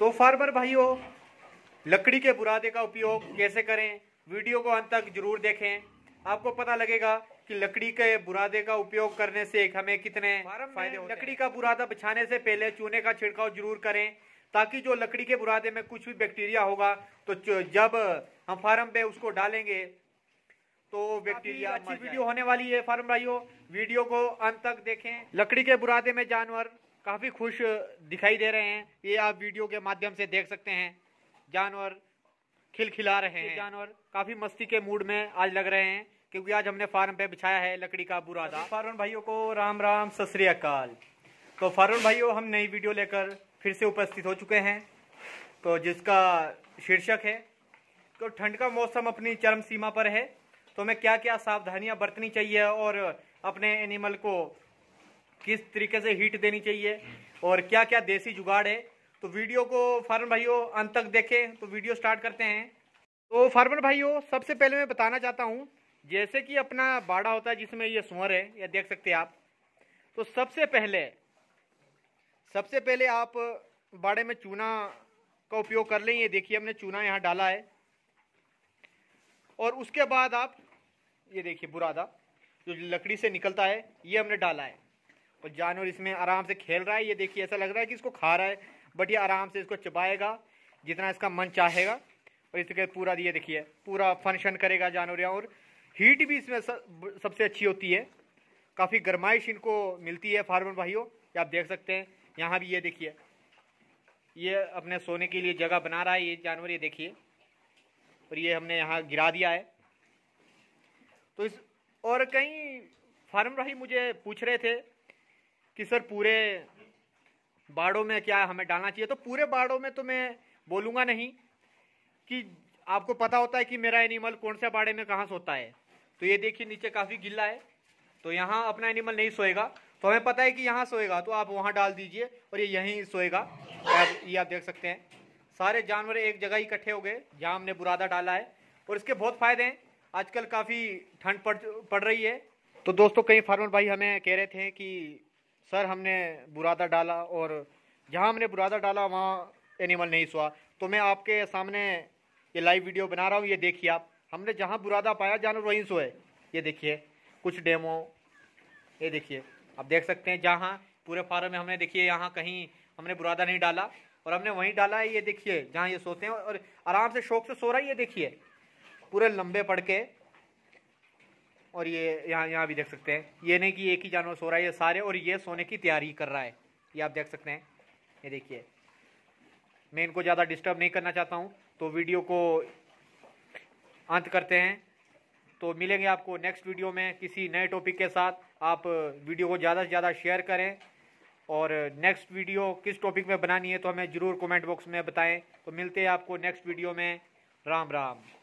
तो फार्मर भाइयों लकड़ी के बुरादे का उपयोग कैसे करें वीडियो को अंत तक जरूर देखें आपको पता लगेगा कि लकड़ी के बुरादे का उपयोग करने से हमें कितने फायदे होते लकड़ी का बुरादा बिछाने से पहले चूने का छिड़काव जरूर करें ताकि जो लकड़ी के बुरादे में कुछ भी बैक्टीरिया होगा तो जब हम फार्म पे उसको डालेंगे तो बैक्टीरिया अच्छी वीडियो होने वाली है फार्म भाइयों वीडियो को अंत तक देखें लकड़ी के बुरादे में जानवर काफ़ी खुश दिखाई दे रहे हैं ये आप वीडियो के माध्यम से देख सकते हैं जानवर खिलखिला रहे हैं जानवर काफ़ी मस्ती के मूड में आज लग रहे हैं क्योंकि आज हमने फार्म पे बिछाया है लकड़ी का बुरादा फारून भाइयों को राम राम सत अकाल तो फारून भाइयों हम नई वीडियो लेकर फिर से उपस्थित हो चुके हैं तो जिसका शीर्षक है तो ठंड का मौसम अपनी चरम सीमा पर है तो हमें क्या क्या सावधानियां बरतनी चाहिए और अपने एनिमल को किस तरीके से हीट देनी चाहिए और क्या क्या देसी जुगाड़ है तो वीडियो को फार्मर भाइयों अंत तक देखें तो वीडियो स्टार्ट करते हैं तो फार्मर भाइयों सबसे पहले मैं बताना चाहता हूँ जैसे कि अपना बाड़ा होता है जिसमें ये सुअर है या देख सकते हैं आप तो सबसे पहले सबसे पहले आप बाड़े में चूना का उपयोग कर लें ये देखिए हमने चूना यहाँ डाला है और उसके बाद आप ये देखिए बुरादा जो लकड़ी से निकलता है ये हमने डाला है और जानवर इसमें आराम से खेल रहा है ये देखिए ऐसा लग रहा है कि इसको खा रहा है बट ये आराम से इसको चबाएगा जितना इसका मन चाहेगा और इसके पूरा ये देखिए पूरा फंक्शन करेगा जानवर और हीट भी इसमें सबसे अच्छी होती है काफ़ी गर्माइश इनको मिलती है फार्मर भाइयों आप देख सकते हैं यहाँ भी ये देखिए ये अपने सोने के लिए जगह बना रहा है ये जानवर ये देखिए और ये हमने यहाँ गिरा दिया है तो इस और कई फार्म भाई मुझे पूछ रहे थे कि सर पूरे बाड़ों में क्या हमें डालना चाहिए तो पूरे बाड़ों में तो मैं बोलूँगा नहीं कि आपको पता होता है कि मेरा एनिमल कौन से बाड़े में कहाँ सोता है तो ये देखिए नीचे काफ़ी गिल्ला है तो यहाँ अपना एनिमल नहीं सोएगा तो हमें पता है कि यहाँ सोएगा तो आप वहाँ डाल दीजिए और ये यहीं सोएगा और ये आप देख सकते हैं सारे जानवर एक जगह इकट्ठे हो गए जहाँ हमने बुरादा डाला है और इसके बहुत फ़ायदे हैं आजकल काफ़ी ठंड पड़ पड़ रही है तो दोस्तों कई फार्मर भाई हमें कह रहे थे कि सर हमने बुरादा डाला और जहाँ हमने बुरादा डाला वहाँ एनिमल नहीं सोआ तो मैं आपके सामने ये लाइव वीडियो बना रहा हूँ ये देखिए आप हमने जहाँ बुरादा पाया जानवर वहीं सोए ये देखिए कुछ डेमो ये देखिए आप देख सकते हैं जहाँ पूरे फार्म में हमने देखिए यहाँ कहीं हमने बुरादा नहीं डाला और हमने वहीं डाला है ये देखिए जहाँ ये सोते हैं और आराम से शौक से सो रहा है ये देखिए पूरे लंबे पड़ के और ये यहाँ यहाँ भी देख सकते हैं ये नहीं कि एक ही जानवर सो रहा है ये सारे और ये सोने की तैयारी कर रहा है ये आप देख सकते हैं ये देखिए मैं इनको ज़्यादा डिस्टर्ब नहीं करना चाहता हूँ तो वीडियो को अंत करते हैं तो मिलेंगे आपको नेक्स्ट वीडियो में किसी नए टॉपिक के साथ आप वीडियो को ज़्यादा से ज़्यादा शेयर करें और नेक्स्ट वीडियो किस टॉपिक में बनानी है तो हमें ज़रूर कमेंट बॉक्स में बताएं तो मिलते हैं आपको नेक्स्ट वीडियो में राम राम